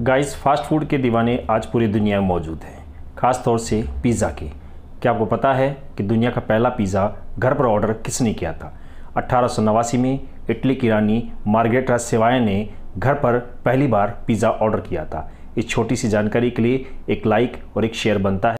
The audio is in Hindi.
गाइस फास्ट फूड के दीवाने आज पूरी दुनिया में मौजूद हैं खास तौर से पिज़्ज़ा के क्या आपको पता है कि दुनिया का पहला पिज़्ज़ा घर पर ऑर्डर किसने किया था अट्ठारह में इटली की रानी मार्गेटरा सेवाएँ ने घर पर पहली बार पिज़्ज़ा ऑर्डर किया था इस छोटी सी जानकारी के लिए एक लाइक और एक शेयर बनता है